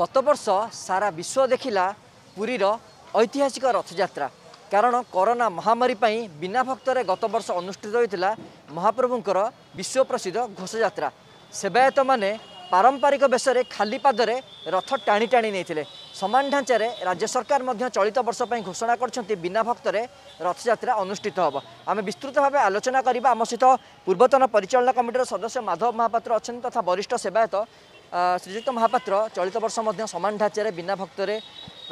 ଗତବର୍ଷ ସାରା ବିଶ୍ୱ ଦେଖିଲା ପୁରୀର ଐତିହାସିକ ରଥଯାତ୍ରା କାରଣ କରୋନା ମହାମାରୀ ପାଇଁ ବିନା ଭକ୍ତରେ ଗତବର୍ଷ ଅନୁଷ୍ଠିତ ହୋଇଥିଲା ମହାପ୍ରଭୁଙ୍କର ବିଶ୍ୱପ୍ରସିଦ୍ଧ ଘୋଷଯାତ୍ରା ସେବାୟତମାନେ ପାରମ୍ପରିକ ବେଶରେ ଖାଲି ପାଦରେ ରଥ ଟାଣି ଟାଣି ନେଇଥିଲେ ସମାନ ଢାଞ୍ଚାରେ ରାଜ୍ୟ ସରକାର ମଧ୍ୟ ଚଳିତ ବର୍ଷ ପାଇଁ ଘୋଷଣା କରିଛନ୍ତି ବିନା ଭକ୍ତରେ ରଥଯାତ୍ରା ଅନୁଷ୍ଠିତ ହେବ ଆମେ ବିସ୍ତୃତ ଭାବେ ଆଲୋଚନା କରିବା ଆମ ସହିତ ପୂର୍ବତନ ପରିଚାଳନା କମିଟିର ସଦସ୍ୟ ମାଧବ ମହାପାତ୍ର ଅଛନ୍ତି ତଥା ବରିଷ୍ଠ ସେବାୟତ ଶ୍ରୀଯୁକ୍ତ ମହାପାତ୍ର ଚଳିତ ବର୍ଷ ମଧ୍ୟ ସମାନ ଢାଞ୍ଚାରେ ବିନା ଭକ୍ତରେ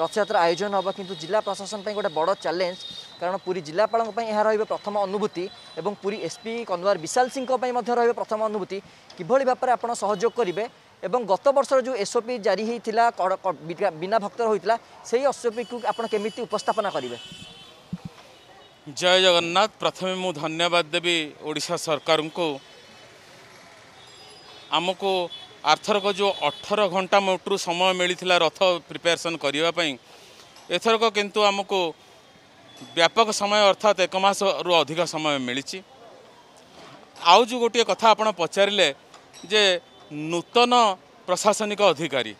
ରଥଯାତ୍ରା ଆୟୋଜନ ହେବ କିନ୍ତୁ ଜିଲ୍ଲା ପ୍ରଶାସନ ପାଇଁ ଗୋଟେ ବଡ଼ ଚ୍ୟାଲେଞ୍ଜ କାରଣ ପୁରୀ ଜିଲ୍ଲାପାଳଙ୍କ ପାଇଁ ଏହା ରହିବ ପ୍ରଥମ ଅନୁଭୂତି ଏବଂ ପୁରୀ ଏସ୍ପି କନ୍ୱାର ବିଶାଲ ସିଂଙ୍କ ପାଇଁ ମଧ୍ୟ ରହିବ ପ୍ରଥମ ଅନୁଭୂତି କିଭଳି ଭାବରେ ଆପଣ ସହଯୋଗ କରିବେ ଏବଂ ଗତ ବର୍ଷର ଯେଉଁ ଏସ୍ଓପି ଜାରି ହୋଇଥିଲା ବିନା ଭକ୍ତର ହୋଇଥିଲା ସେହି ଏସ୍ଓପିକୁ ଆପଣ କେମିତି ଉପସ୍ଥାପନା କରିବେ ଜୟ ଜଗନ୍ନାଥ ପ୍ରଥମେ ମୁଁ ଧନ୍ୟବାଦ ଦେବି ଓଡ଼ିଶା ସରକାରଙ୍କୁ ଆମକୁ ଆରଥରକ ଯେଉଁ ଅଠର ଘଣ୍ଟା ମୋଟରୁ ସମୟ ମିଳିଥିଲା ରଥ ପ୍ରିପାରେସନ୍ କରିବା ପାଇଁ ଏଥରକ କିନ୍ତୁ ଆମକୁ ବ୍ୟାପକ ସମୟ ଅର୍ଥାତ୍ ଏକ ମାସରୁ ଅଧିକ ସମୟ ମିଳିଛି ଆଉ ଯେଉଁ ଗୋଟିଏ କଥା ଆପଣ ପଚାରିଲେ ଯେ ନୂତନ ପ୍ରଶାସନିକ ଅଧିକାରୀ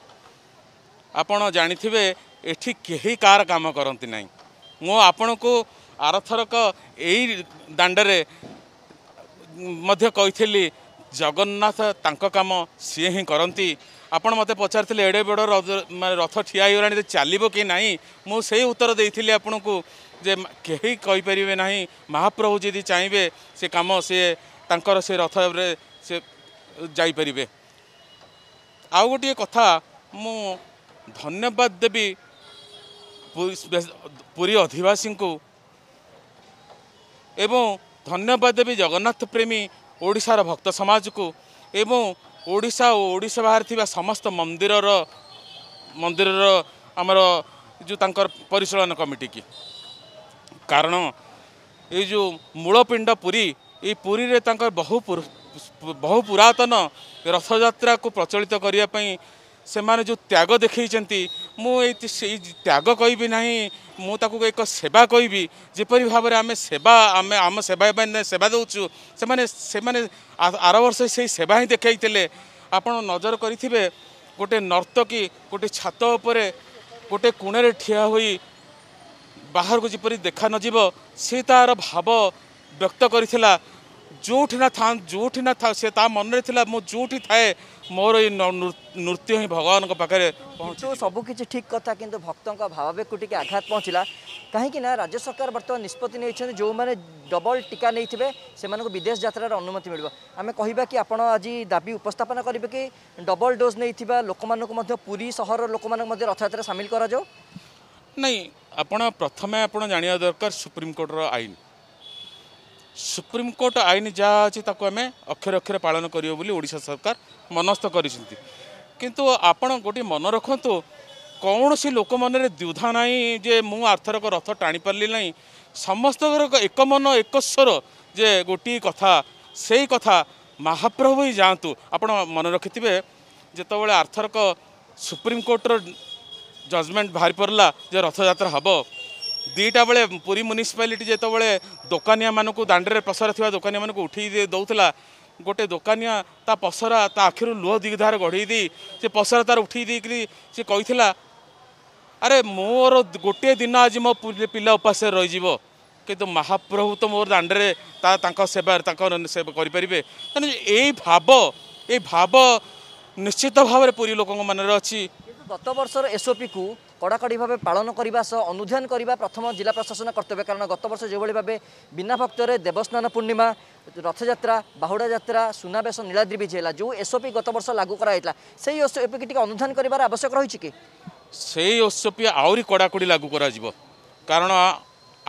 ଆପଣ ଜାଣିଥିବେ ଏଠି କେହି କାହାର କାମ କରନ୍ତି ନାହିଁ ମୁଁ ଆପଣଙ୍କୁ ଆରଥରକ ଏଇ ଦାଣ୍ଡରେ ମଧ୍ୟ କହିଥିଲି ଜଗନ୍ନାଥ ତାଙ୍କ କାମ ସିଏ ହିଁ କରନ୍ତି ଆପଣ ମୋତେ ପଚାରିଥିଲେ ଏଡ଼େ ବଡ଼ ମାନେ ରଥ ଠିଆ ହେଇଗଲାଣି ଯେ ଚାଲିବ କି ନାହିଁ ମୁଁ ସେଇ ଉତ୍ତର ଦେଇଥିଲି ଆପଣଙ୍କୁ ଯେ କେହି କହିପାରିବେ ନାହିଁ ମହାପ୍ରଭୁ ଯଦି ଚାହିଁବେ ସେ କାମ ସିଏ ତାଙ୍କର ସେ ରଥରେ ସେ ଯାଇପାରିବେ ଆଉ ଗୋଟିଏ କଥା ମୁଁ ଧନ୍ୟବାଦ ଦେବି ପୁରୀ ଅଧିବାସୀଙ୍କୁ ଏବଂ ଧନ୍ୟବାଦ ଦେବି ଜଗନ୍ନାଥ ପ୍ରେମୀ ଓଡ଼ିଶାର ଭକ୍ତ ସମାଜକୁ ଏବଂ ଓଡ଼ିଶା ଓ ଓଡ଼ିଶା ବାହାରେ ଥିବା ସମସ୍ତ ମନ୍ଦିରର ମନ୍ଦିରର ଆମର ଯେଉଁ ତାଙ୍କର ପରିଚାଳନା କମିଟିକି କାରଣ ଏ ଯେଉଁ ମୂଳପିଣ୍ଡ ପୁରୀ ଏଇ ପୁରୀରେ ତାଙ୍କର ବହୁ ବହୁ ପୁରାତନ ରଥଯାତ୍ରାକୁ ପ୍ରଚଳିତ କରିବା ପାଇଁ ସେମାନେ ଯେଉଁ ତ୍ୟାଗ ଦେଖାଇଛନ୍ତି ମୁଁ ଏଇ ତ୍ୟାଗ କହିବି ନାହିଁ ମୁଁ ତାକୁ ଏକ ସେବା କହିବି ଯେପରି ଭାବରେ ଆମେ ସେବା ଆମେ ଆମ ସେବା ପାଇଁ ସେବା ଦେଉଛୁ ସେମାନେ ସେମାନେ ଆର ବର୍ଷ ସେଇ ସେବା ହିଁ ଦେଖାଇଥିଲେ ଆପଣ ନଜର କରିଥିବେ ଗୋଟେ ନର୍ତ୍ତକୀ ଗୋଟେ ଛାତ ଉପରେ ଗୋଟେ କୋଣରେ ଠିଆ ହୋଇ ବାହାରକୁ ଯେପରି ଦେଖା ନଯିବ ସେ ତା'ର ଭାବ ବ୍ୟକ୍ତ କରିଥିଲା ଯେଉଁଠି ନା ଥା ଯେଉଁଠି ନା ଥା ସେ ତା ମନରେ ଥିଲା ମୁଁ ଯେଉଁଠି ଥାଏ ମୋର ଏଇ ନୃତ୍ୟ ହିଁ ଭଗବାନଙ୍କ ପାଖରେ ପହଞ୍ଚୁ ସବୁକିଛି ଠିକ୍ କଥା କିନ୍ତୁ ଭକ୍ତଙ୍କ ଭାବାବେଗକୁ ଟିକେ ଆଘାତ ପହଞ୍ଚିଲା କାହିଁକି ନା ରାଜ୍ୟ ସରକାର ବର୍ତ୍ତମାନ ନିଷ୍ପତ୍ତି ନେଇଛନ୍ତି ଯେଉଁମାନେ ଡବଲ ଟିକା ନେଇଥିବେ ସେମାନଙ୍କୁ ବିଦେଶ ଯାତ୍ରାର ଅନୁମତି ମିଳିବ ଆମେ କହିବା କି ଆପଣ ଆଜି ଦାବି ଉପସ୍ଥାପନ କରିବେ କି ଡବଲ ଡୋଜ୍ ନେଇଥିବା ଲୋକମାନଙ୍କୁ ମଧ୍ୟ ପୁରୀ ସହରର ଲୋକମାନଙ୍କୁ ମଧ୍ୟ ରଥଯାତ୍ରା ସାମିଲ କରାଯାଉ ନାଇଁ ଆପଣ ପ୍ରଥମେ ଆପଣ ଜାଣିବା ଦରକାର ସୁପ୍ରିମକୋର୍ଟର ଆଇନ ସୁପ୍ରିମକୋର୍ଟ ଆଇନ ଯାହା ଅଛି ତାକୁ ଆମେ ଅକ୍ଷରେ ଅକ୍ଷରେ ପାଳନ କରିବ ବୋଲି ଓଡ଼ିଶା ସରକାର ମନସ୍ଥ କରିଛନ୍ତି କିନ୍ତୁ ଆପଣ ଗୋଟିଏ ମନେ ରଖନ୍ତୁ କୌଣସି ଲୋକମାନରେ ଦ୍ୱିଧା ନାହିଁ ଯେ ମୁଁ ଆର୍ଥରକ ରଥ ଟାଣିପାରିଲି ନାହିଁ ସମସ୍ତଙ୍କର ଏକ ମନ ଏକ ସ୍ୱର ଯେ ଗୋଟିଏ କଥା ସେଇ କଥା ମହାପ୍ରଭୁ ହିଁ ଯାଆନ୍ତୁ ଆପଣ ମନେ ରଖିଥିବେ ଯେତେବେଳେ ଆର୍ଥରକ ସୁପ୍ରିମକୋର୍ଟର ଜଜମେଣ୍ଟ ବାହାରି ପଡ଼ିଲା ଯେ ରଥଯାତ୍ରା ହେବ ଦୁଇଟା ବେଳେ ପୁରୀ ମ୍ୟୁନିସିପାଲିଟି ଯେତେବେଳେ ଦୋକାନିଆ ମାନଙ୍କୁ ଦାଣ୍ଡରେ ପସରା ଥିବା ଦୋକାନିଆ ମାନଙ୍କୁ ଉଠେଇ ଦେଉଥିଲା ଗୋଟେ ଦୋକାନିଆ ତା ପସରା ତା ଆଖିରୁ ଲୁହ ଧାର ଗଢ଼େଇ ଦେଇ ସେ ପସରା ତାର ଉଠେଇ ଦେଇକରି ସେ କହିଥିଲା ଆରେ ମୋର ଗୋଟିଏ ଦିନ ଆଜି ମୋ ପିଲା ଉପାସରେ ରହିଯିବ କିନ୍ତୁ ମହାପ୍ରଭୁ ତ ମୋର ଦାଣ୍ଡରେ ତା ତାଙ୍କ ସେବା ତାଙ୍କ ସେବା କରିପାରିବେ ତେଣୁ ଏଇ ଭାବ ଏଇ ଭାବ ନିଶ୍ଚିତ ଭାବରେ ପୁରୀ ଲୋକଙ୍କ ମନରେ ଅଛି ଗତ ବର୍ଷର ଏସ୍ଓପିକୁ କଡ଼ାକଡ଼ି ଭାବେ ପାଳନ କରିବା ସହ ଅନୁଧ୍ୟାନ କରିବା ପ୍ରଥମ ଜିଲ୍ଲା ପ୍ରଶାସନ କର୍ତ୍ତବ୍ୟ କାରଣ ଗତ ବର୍ଷ ଯେଉଁଭଳି ଭାବେ ବିନା ଭକ୍ତରେ ଦେବସ୍ନାନ ପୂର୍ଣ୍ଣିମା ରଥଯାତ୍ରା ବାହୁଡ଼ା ଯାତ୍ରା ସୁନାବେଶ ନୀଳାଦ୍ରୀ ବିଜ ହେଲା ଯେଉଁ ଏସ୍ଓପି ଗତ ବର୍ଷ ଲାଗୁ କରାଯାଇଥିଲା ସେଇ ଏସ୍ଓପି ଟିକେ ଅନୁଧ୍ୟାନ କରିବାର ଆବଶ୍ୟକ ରହିଛି କି ସେଇ ଏସ୍ଓପି ଆହୁରି କଡ଼ାକଡ଼ି ଲାଗୁ କରାଯିବ କାରଣ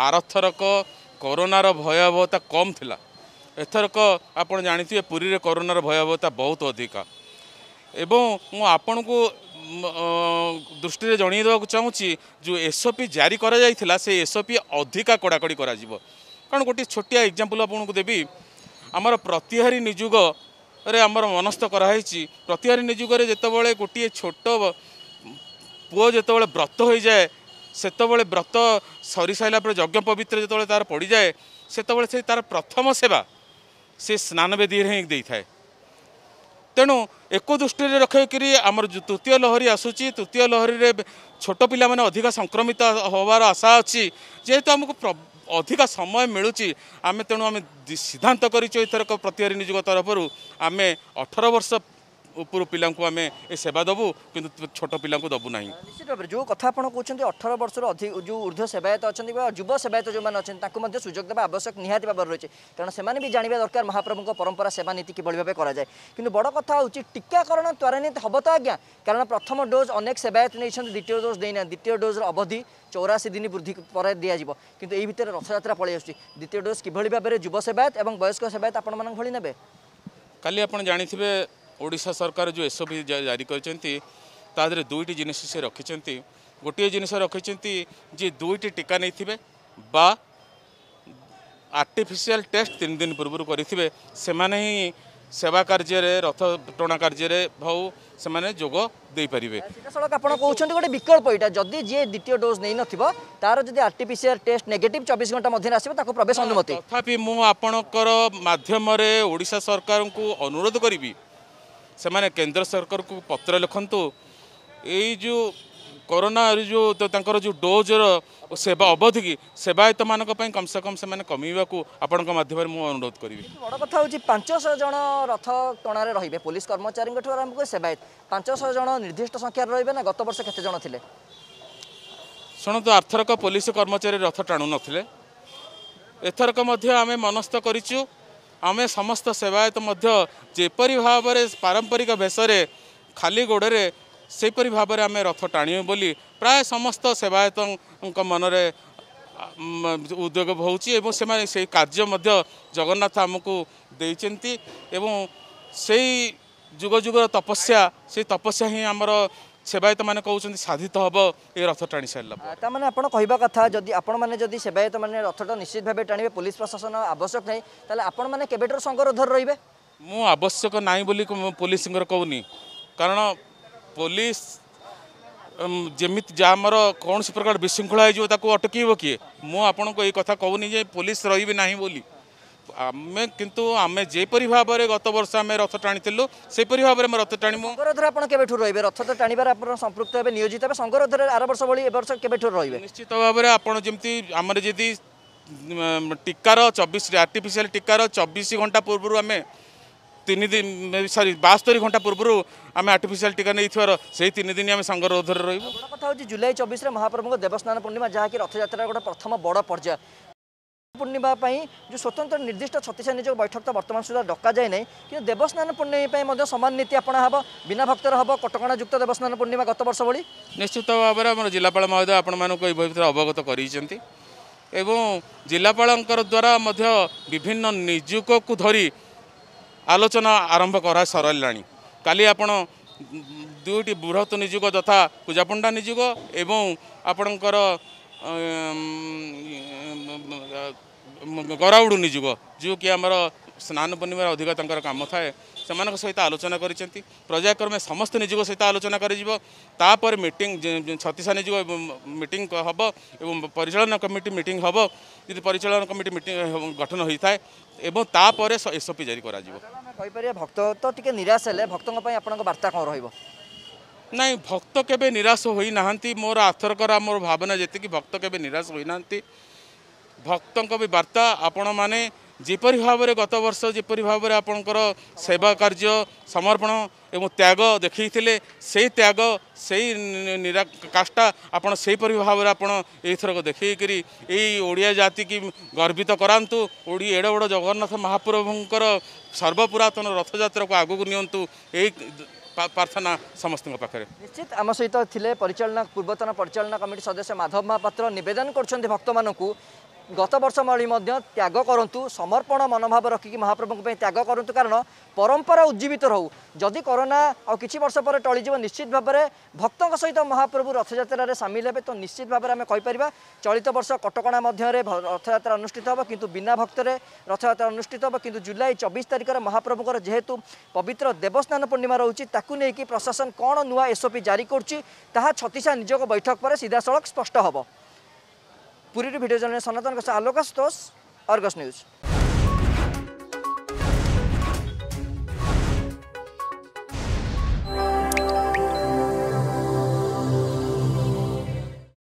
ଆରଥରକ କରୋନାର ଭୟାବହତା କମ୍ ଥିଲା ଏଥରକ ଆପଣ ଜାଣିଥିବେ ପୁରୀରେ କରୋନାର ଭୟାବହତା ବହୁତ ଅଧିକା ଏବଂ ମୁଁ ଆପଣଙ୍କୁ ଦୃଷ୍ଟିରେ ଜଣାଇ ଦେବାକୁ ଚାହୁଁଛି ଯେଉଁ ଏସ୍ଓପି ଜାରି କରାଯାଇଥିଲା ସେ ଏସ୍ଓପି ଅଧିକା କଡ଼ାକଡ଼ି କରାଯିବ କାରଣ ଗୋଟିଏ ଛୋଟିଆ ଏକ୍ଜାମ୍ପଲ୍ ଆପଣଙ୍କୁ ଦେବି ଆମର ପ୍ରତିହାରୀ ନିଯୁଗରେ ଆମର ମନସ୍ଥ କରାହେଇଛି ପ୍ରତିହାରୀ ନିଯୁଗରେ ଯେତେବେଳେ ଗୋଟିଏ ଛୋଟ ପୁଅ ଯେତେବେଳେ ବ୍ରତ ହୋଇଯାଏ ସେତେବେଳେ ବ୍ରତ ସରିସାରିଲା ପରେ ଯଜ୍ଞ ପବିତ୍ର ଯେତେବେଳେ ତା'ର ପଡ଼ିଯାଏ ସେତେବେଳେ ସେ ତା'ର ପ୍ରଥମ ସେବା ସେ ସ୍ନାନବେଦୀରେ ହିଁ ଦେଇଥାଏ ତେଣୁ ଏକ ଦୃଷ୍ଟିରେ ରଖିକିରି ଆମର ତୃତୀୟ ଲହରୀ ଆସୁଛି ତୃତୀୟ ଲହରୀରେ ଛୋଟ ପିଲାମାନେ ଅଧିକ ସଂକ୍ରମିତ ହେବାର ଆଶା ଅଛି ଯେହେତୁ ଆମକୁ ଅଧିକା ସମୟ ମିଳୁଛି ଆମେ ତେଣୁ ଆମେ ସିଦ୍ଧାନ୍ତ କରିଛୁ ଏଥରକ ପ୍ରତିହାରୀ ନିଯୋଗ ତରଫରୁ ଆମେ ଅଠର ବର୍ଷ ଉପରୁ ପିଲାଙ୍କୁ ଆମେ ଏ ସେବା ଦେବୁ କିନ୍ତୁ ଛୋଟ ପିଲାଙ୍କୁ ଦେବୁ ନାହିଁ ନିଶ୍ଚିତ ଭାବରେ ଯେଉଁ କଥା ଆପଣ କହୁଛନ୍ତି ଅଠର ବର୍ଷରୁ ଅଧିକ ଯେଉଁ ଉର୍ଦ୍ଧ୍ୱ ସେବାୟତ ଅଛନ୍ତି ବା ଯୁବ ସେବାୟତ ଯେଉଁମାନେ ଅଛନ୍ତି ତାଙ୍କୁ ମଧ୍ୟ ସୁଯୋଗ ଦେବା ଆବଶ୍ୟକ ନିହାତି ଭାବରେ ରହିଛି କାରଣ ସେମାନେ ବି ଜାଣିବା ଦରକାର ମହାପ୍ରଭୁଙ୍କ ପରମ୍ପରା ସେବା ନୀତି କିଭଳି ଭାବେ କରାଯାଏ କିନ୍ତୁ ବଡ଼ କଥା ହେଉଛି ଟିକାକରଣ ତ୍ୱରାନ୍ୱିତ ହେବ ତ ଆଜ୍ଞା କାରଣ ପ୍ରଥମ ଡୋଜ୍ ଅନେକ ସେବାୟତ ନେଇଛନ୍ତି ଦ୍ୱିତୀୟ ଡୋଜ୍ ଦେଇନାହାନ୍ତି ଦ୍ୱିତୀୟ ଡୋଜ୍ର ଅବଧି ଚଉରାଶୀ ଦିନ ବୃଦ୍ଧି ପରେ ଦିଆଯିବ କିନ୍ତୁ ଏହି ଭିତରେ ରଥଯାତ୍ରା ପଳାଇ ଆସୁଛି ଦ୍ୱିତୀୟ ଡୋଜ୍ କିଭଳି ଭାବରେ ଯୁବ ସେବାୟତ ଏବଂ ବୟସ୍କ ସେବାୟତ ଆପଣମାନଙ୍କ ଭଳି ନେବେ କାଲି ଆପଣ ଜାଣିଥିବେ ଓଡ଼ିଶା ସରକାର ଯେଉଁ ଏସ୍ଓପି ଜାରି କରିଛନ୍ତି ତା ଦେହରେ ଦୁଇଟି ଜିନିଷ ସେ ରଖିଛନ୍ତି ଗୋଟିଏ ଜିନିଷ ରଖିଛନ୍ତି ଯେ ଦୁଇଟି ଟୀକା ନେଇଥିବେ ବା ଆର୍ଟିଫିସିଆଲ ଟେଷ୍ଟ ତିନି ଦିନ ପୂର୍ବରୁ କରିଥିବେ ସେମାନେ ହିଁ সেবা কার্যরে রথ টনা কার্যরে হো সে যোগ ଦେଇପାରିବେ ସିଧାସଳଖ ଆପଣ କହୁଛନ୍ତି ଗୋଟେ ବିକଳ୍ପ ଏଇଟା ଯଦି ଯିଏ ଦ୍ୱିତୀୟ ଡୋଜ୍ ନେଇନଥିବ ତାର ଯଦି ଆର୍ଟିପିସିଆର ଟେଷ୍ଟ ନେଗେଟିଭ୍ ଚବିଶ ଘଣ୍ଟା ମଧ୍ୟରେ ଆସିବ ତାକୁ ପ୍ରବେଶ ଅନୁମତି ତଥାପି ମୁଁ ଆପଣଙ୍କର ମାଧ୍ୟମରେ ଓଡ଼ିଶା ସରକାରଙ୍କୁ ଅନୁରୋଧ କରିବି ସେମାନେ କେନ୍ଦ୍ର ସରକାରକୁ ପତ୍ର ଲେଖନ୍ତୁ ଏଇ ଯେଉଁ କରୋନା ଯେଉଁ ତାଙ୍କର ଯେଉଁ ଡୋଜ୍ର ସେବା ଅବଧି କି ସେବାୟତମାନଙ୍କ ପାଇଁ ସେ କମ୍ ସେମାନେ କମେଇବାକୁ ଆପଣଙ୍କ ମାଧ୍ୟମରେ ମୁଁ ଅନୁରୋଧ କରିବି ବଡ଼ କଥା ହେଉଛି ପାଞ୍ଚଶହ ଜଣ ରଥ ଟଣାରେ ରହିବେ ପୋଲିସ କର୍ମଚାରୀଙ୍କଠୁ ଆରମ୍ଭ କରି ସେବାୟତ ପାଞ୍ଚଶହ ଜଣ ନିର୍ଦ୍ଦିଷ୍ଟ ସଂଖ୍ୟାରେ ରହିବେ ନା ଗତ ବର୍ଷ କେତେ ଜଣ ଥିଲେ ଶୁଣନ୍ତୁ ଆରଥରକ ପୋଲିସ କର୍ମଚାରୀ ରଥ ଟାଣୁନଥିଲେ ଏଥରକ ମଧ୍ୟ ଆମେ ମନସ୍ଥ କରିଛୁ ଆମେ ସମସ୍ତ ସେବାୟତ ମଧ୍ୟ ଯେପରି ଭାବରେ ପାରମ୍ପରିକ ବେଶରେ ଖାଲି ଗୋଡ଼ରେ ସେହିପରି ଭାବରେ ଆମେ ରଥ ଟାଣିବୁ ବୋଲି ପ୍ରାୟ ସମସ୍ତ ସେବାୟତଙ୍କ ମନରେ ଉଦ୍ୟୋଗ ହେଉଛି ଏବଂ ସେମାନେ ସେଇ କାର୍ଯ୍ୟ ମଧ୍ୟ ଜଗନ୍ନାଥ ଆମକୁ ଦେଇଛନ୍ତି ଏବଂ ସେଇ ଯୁଗ ଯୁଗର ତପସ୍ୟା ସେଇ ତପସ୍ୟା ହିଁ ଆମର সেবায়ত মানে কৌন সাধিত হব এই রথ টাণি সারা তা মানে আপনার কহা কথা যদি আপনার মানে যদি সেবায়ত মানে রথটা নিশ্চিত ভাবে টাণবে পুলিশ প্রশাসন আবশ্যক নাই তাহলে আপনার মানে কেবেটার সংগরোধর রহবে মু আবশ্যক নাই বলি পুলিশ কৌনি কারণ পুলিশ যেমি যা আমার কৌশি প্রকার বিশৃঙ্খলা হয়ে যাব ତାକୁ অটকাইব কি মু আপনার এই কথা କହୁନି যে পুলিশ ରହିବି না বলে ଆମେ କିନ୍ତୁ ଆମେ ଯେପରି ଭାବରେ ଗତ ବର୍ଷ ଆମେ ରଥ ଟାଣିଥିଲୁ ସେପରି ଭାବରେ ଆମେ ରଥ ଟାଣିବୁ ସଂଘରୋଧରେ ଆପଣ କେବେଠୁ ରହିବେ ରଥ ତ ଟାଣିବାରେ ଆପଣ ସମ୍ପୃକ୍ତ ଏବେ ନିୟୋଜିତ ହେବେ ସଙ୍ଗରୋଧରେ ଆର ବର୍ଷ ଭଳି ଏ ବର୍ଷ କେବେଠୁ ରହିବେ ନିଶ୍ଚିତ ଭାବରେ ଆପଣ ଯେମିତି ଆମର ଯଦି ଟିକାର ଚବିଶ ଆର୍ଟିଫିସିଆଲ ଟିକାର ଚବିଶ ଘଣ୍ଟା ପୂର୍ବରୁ ଆମେ ତିନି ଦିନ ସରି ବାସ୍ତରୀ ଘଣ୍ଟା ପୂର୍ବରୁ ଆମେ ଆର୍ଟିଫିସିଆଲ ଟିକା ନେଇଥିବାର ସେଇ ତିନି ଦିନ ଆମେ ସଂଘରୋଧରେ ରହିବୁ ବଡ଼ କଥା ହେଉଛି ଜୁଲାଇ ଚବିଶରେ ମହାପ୍ରଭୁଙ୍କ ଦେବସ୍ନାନ ପୂର୍ଣ୍ଣିମା ଯାହାକି ରଥଯାତ୍ରାର ଗୋଟେ ପ୍ରଥମ ବଡ଼ ପର୍ଯ୍ୟାୟ ପୂର୍ଣ୍ଣିମା ପାଇଁ ଯେଉଁ ସ୍ୱତନ୍ତ୍ର ନିର୍ଦ୍ଦିଷ୍ଟ ଛତିଶା ନିଯୋଗ ବୈଠକ ତ ବର୍ତ୍ତମାନ ସୁଦ୍ଧା ଡକାଯାଇ ନାହିଁ କିନ୍ତୁ ଦେବସ୍ନାନ ପୂର୍ଣ୍ଣିମା ପାଇଁ ମଧ୍ୟ ସମାନ ନୀତି ଆପଣା ହେବ ବିନା ଭକ୍ତର ହେବ କଟକଣା ଯୁକ୍ତ ଦେବସ୍ନାନ ପୂର୍ଣ୍ଣିମା ଗତ ବର୍ଷ ଭଳି ନିଶ୍ଚିତ ଭାବରେ ଆମର ଜିଲ୍ଲାପାଳ ମହୋଦୟ ଆପଣମାନଙ୍କୁ ଏଭଳି ଭିତରେ ଅବଗତ କରିଛନ୍ତି ଏବଂ ଜିଲ୍ଲାପାଳଙ୍କର ଦ୍ୱାରା ମଧ୍ୟ ବିଭିନ୍ନ ନିଯୋଗକୁ ଧରି ଆଲୋଚନା ଆରମ୍ଭ କରା ସରିଲାଣି କାଲି ଆପଣ ଦୁଇଟି ବୃହତ ନିଯୋଗ ଯଥା ପୂଜାପଣ୍ଡା ନିଯୋଗ ଏବଂ ଆପଣଙ୍କର ଗରାଉଡ଼ୁ ନିଯୁଗ ଯିଏକି ଆମର ସ୍ନାନ ପୂର୍ଣ୍ଣିମାରେ ଅଧିକ ତାଙ୍କର କାମ ଥାଏ ସେମାନଙ୍କ ସହିତ ଆଲୋଚନା କରିଛନ୍ତି ପର୍ଯ୍ୟାୟକ୍ରମେ ସମସ୍ତ ନିଯୋଗ ସହିତ ଆଲୋଚନା କରାଯିବ ତାପରେ ମିଟିଂ ଛତିଶା ନିଯୋଗ ମିଟିଂ ହେବ ଏବଂ ପରିଚାଳନା କମିଟି ମିଟିଂ ହେବ ଯଦି ପରିଚାଳନା କମିଟି ମିଟିଂ ଗଠନ ହୋଇଥାଏ ଏବଂ ତାପରେ ଏସ୍ଓପି ଜାରି କରାଯିବ କହିପାରିବେ ଭକ୍ତ ତ ଟିକେ ନିରାଶ ହେଲେ ଭକ୍ତଙ୍କ ପାଇଁ ଆପଣଙ୍କ ବାର୍ତ୍ତା କ'ଣ ରହିବ ନାଇଁ ଭକ୍ତ କେବେ ନିରାଶ ହୋଇନାହାନ୍ତି ମୋର ଆଥରକର ମୋର ଭାବନା ଯେତିକି ଭକ୍ତ କେବେ ନିରାଶ ହୋଇନାହାନ୍ତି ଭକ୍ତଙ୍କ ବି ବାର୍ତ୍ତା ଆପଣମାନେ ଯେପରି ଭାବରେ ଗତ ବର୍ଷ ଯେପରି ଭାବରେ ଆପଣଙ୍କର ସେବା କାର୍ଯ୍ୟ ସମର୍ପଣ ଏବଂ ତ୍ୟାଗ ଦେଖେଇଥିଲେ ସେଇ ତ୍ୟାଗ ସେଇ ନିରା କାଷ୍ଟା ଆପଣ ସେହିପରି ଭାବରେ ଆପଣ ଏଇଥରକ ଦେଖେଇକରି ଏଇ ଓଡ଼ିଆ ଜାତିକି ଗର୍ବିତ କରାନ୍ତୁ ଓଡ଼ି ଏଡ଼ ବଡ଼ ଜଗନ୍ନାଥ ମହାପ୍ରଭୁଙ୍କର ସର୍ବପୁରାତନ ରଥଯାତ୍ରାକୁ ଆଗକୁ ନିଅନ୍ତୁ ଏଇ ପ୍ରାର୍ଥନା ସମସ୍ତଙ୍କ ପାଖରେ ନିଶ୍ଚିତ ଆମ ସହିତ ଥିଲେ ପରିଚାଳନା ପୂର୍ବତନ ପରିଚାଳନା କମିଟି ସଦସ୍ୟ ମାଧବ ମହାପାତ୍ର ନିବେଦନ କରୁଛନ୍ତି ଭକ୍ତମାନଙ୍କୁ ଗତ ବର୍ଷ ମଳି ମଧ୍ୟ ତ୍ୟାଗ କରନ୍ତୁ ସମର୍ପଣ ମନୋଭାବ ରଖିକି ମହାପ୍ରଭୁଙ୍କ ପାଇଁ ତ୍ୟାଗ କରନ୍ତୁ କାରଣ ପରମ୍ପରା ଉଜ୍ଜୀବିତ ରହୁ ଯଦି କରୋନା ଆଉ କିଛି ବର୍ଷ ପରେ ଟଳିଯିବ ନିଶ୍ଚିତ ଭାବରେ ଭକ୍ତଙ୍କ ସହିତ ମହାପ୍ରଭୁ ରଥଯାତ୍ରାରେ ସାମିଲ ହେବେ ତ ନିଶ୍ଚିତ ଭାବରେ ଆମେ କହିପାରିବା ଚଳିତ ବର୍ଷ କଟକଣା ମଧ୍ୟରେ ରଥଯାତ୍ରା ଅନୁଷ୍ଠିତ ହେବ କିନ୍ତୁ ବିନା ଭକ୍ତରେ ରଥଯାତ୍ରା ଅନୁଷ୍ଠିତ ହେବ କିନ୍ତୁ ଜୁଲାଇ ଚବିଶ ତାରିଖରେ ମହାପ୍ରଭୁଙ୍କର ଯେହେତୁ ପବିତ୍ର ଦେବସ୍ନାନ ପୂର୍ଣ୍ଣିମା ରହୁଛି ତାକୁ ନେଇକି ପ୍ରଶାସନ କ'ଣ ନୂଆ ଏସ୍ଓପି ଜାରି କରୁଛି ତାହା ଛତିଶା ନିଯୋଗ ବୈଠକ ପରେ ସିଧାସଳଖ ସ୍ପଷ୍ଟ ହେବ पुरी भिडियो जर्नलिस्ट सनातन कसं आलोकास तोस अर्गस न्यूज